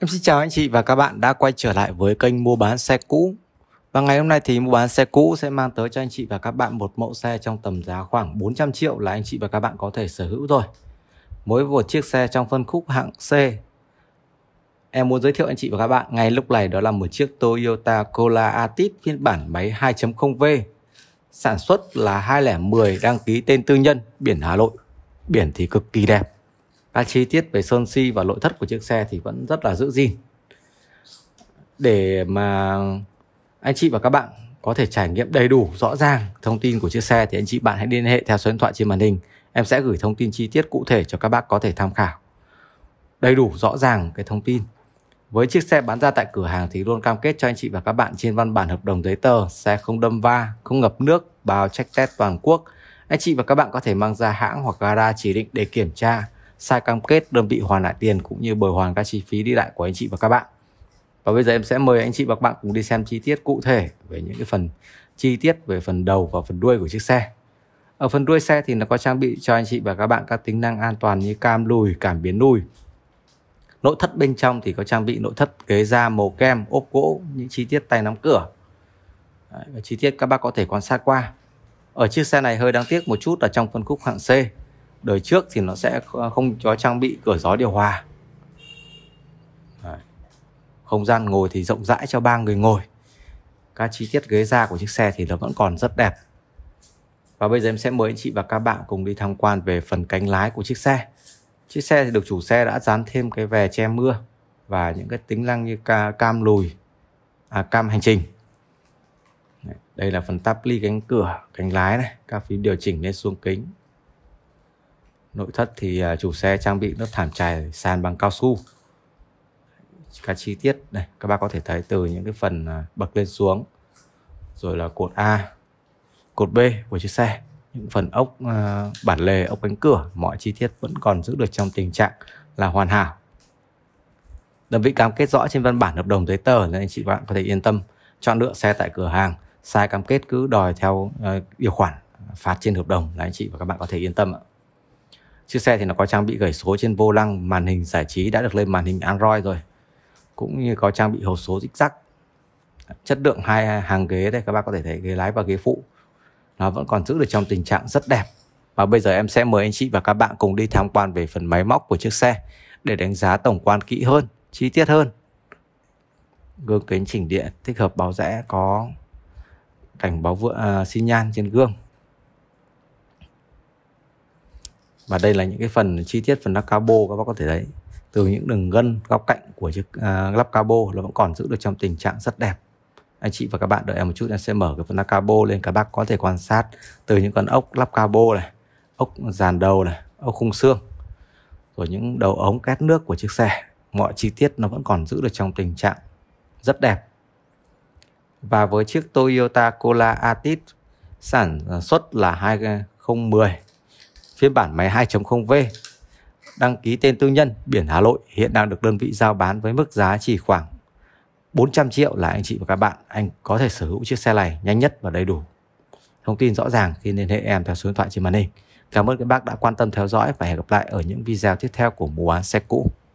Em xin chào anh chị và các bạn đã quay trở lại với kênh mua bán xe cũ. Và ngày hôm nay thì mua bán xe cũ sẽ mang tới cho anh chị và các bạn một mẫu xe trong tầm giá khoảng 400 triệu là anh chị và các bạn có thể sở hữu rồi. Mỗi một chiếc xe trong phân khúc hạng C. Em muốn giới thiệu anh chị và các bạn ngay lúc này đó là một chiếc Toyota Corolla Altis phiên bản máy 2.0V. Sản xuất là 2010 đăng ký tên tư nhân, biển Hà Nội. Biển thì cực kỳ đẹp các chi tiết về sơn si và nội thất của chiếc xe thì vẫn rất là giữ gìn để mà anh chị và các bạn có thể trải nghiệm đầy đủ rõ ràng thông tin của chiếc xe thì anh chị bạn hãy liên hệ theo số điện thoại trên màn hình em sẽ gửi thông tin chi tiết cụ thể cho các bác có thể tham khảo đầy đủ rõ ràng cái thông tin với chiếc xe bán ra tại cửa hàng thì luôn cam kết cho anh chị và các bạn trên văn bản hợp đồng giấy tờ xe không đâm va, không ngập nước, bao check test toàn quốc. Anh chị và các bạn có thể mang ra hãng hoặc gara chỉ định để kiểm tra sai cam kết đơn vị hoàn lại tiền cũng như bồi hoàn các chi phí đi lại của anh chị và các bạn. Và bây giờ em sẽ mời anh chị và các bạn cùng đi xem chi tiết cụ thể về những cái phần chi tiết về phần đầu và phần đuôi của chiếc xe. Ở phần đuôi xe thì nó có trang bị cho anh chị và các bạn các tính năng an toàn như cam lùi, cảm biến lùi. Nội thất bên trong thì có trang bị nội thất ghế da màu kem, ốp gỗ, những chi tiết tay nắm cửa. Đấy, và chi tiết các bác có thể quan sát qua. Ở chiếc xe này hơi đáng tiếc một chút là trong phân khúc hạng C đời trước thì nó sẽ không cho trang bị cửa gió điều hòa không gian ngồi thì rộng rãi cho ba người ngồi các chi tiết ghế da của chiếc xe thì nó vẫn còn rất đẹp và bây giờ em sẽ mời anh chị và các bạn cùng đi tham quan về phần cánh lái của chiếc xe chiếc xe thì được chủ xe đã dán thêm cái vè che mưa và những cái tính năng như cam lùi à, cam hành trình đây là phần táp ly cánh cửa cánh lái này các phím điều chỉnh lên xuống kính Nội thất thì à, chủ xe trang bị lớp thảm trải sàn bằng cao su. Các chi tiết này các bác có thể thấy từ những cái phần à, bậc lên xuống rồi là cột A, cột B của chiếc xe, những phần ốc à, bản lề, ốc cánh cửa, mọi chi tiết vẫn còn giữ được trong tình trạng là hoàn hảo. Đơn vị cam kết rõ trên văn bản hợp đồng giấy tờ nên anh chị bạn có thể yên tâm chọn lựa xe tại cửa hàng. Sai cam kết cứ đòi theo ờ, điều khoản phạt trên hợp đồng là anh chị và các bạn có thể yên tâm ạ. Chiếc xe thì nó có trang bị gẩy số trên vô lăng, màn hình giải trí đã được lên màn hình Android rồi. Cũng như có trang bị hộp số dích rắc. Chất lượng hai hàng ghế đây các bác có thể thấy ghế lái và ghế phụ. Nó vẫn còn giữ được trong tình trạng rất đẹp. Và bây giờ em sẽ mời anh chị và các bạn cùng đi tham quan về phần máy móc của chiếc xe để đánh giá tổng quan kỹ hơn, chi tiết hơn. Gương kính chỉnh điện thích hợp báo rẽ có cảnh báo vựa à, xi nhan trên gương và đây là những cái phần chi tiết phần lắp cabo các bác có thể thấy từ những đường gân góc cạnh của chiếc uh, lắp cabo nó vẫn còn giữ được trong tình trạng rất đẹp anh chị và các bạn đợi em một chút em sẽ mở cái phần lắp cabo lên các bác có thể quan sát từ những con ốc lắp cabo này ốc dàn đầu này ốc khung xương rồi những đầu ống két nước của chiếc xe mọi chi tiết nó vẫn còn giữ được trong tình trạng rất đẹp và với chiếc Toyota corolla Atit sản xuất là 2010 phiên bản máy 2.0V đăng ký tên tư nhân biển Hà Nội hiện đang được đơn vị giao bán với mức giá chỉ khoảng 400 triệu là anh chị và các bạn anh có thể sở hữu chiếc xe này nhanh nhất và đầy đủ. Thông tin rõ ràng khi liên hệ em theo số điện thoại trên màn hình. Cảm ơn các bác đã quan tâm theo dõi và hẹn gặp lại ở những video tiếp theo của mùa án xe cũ.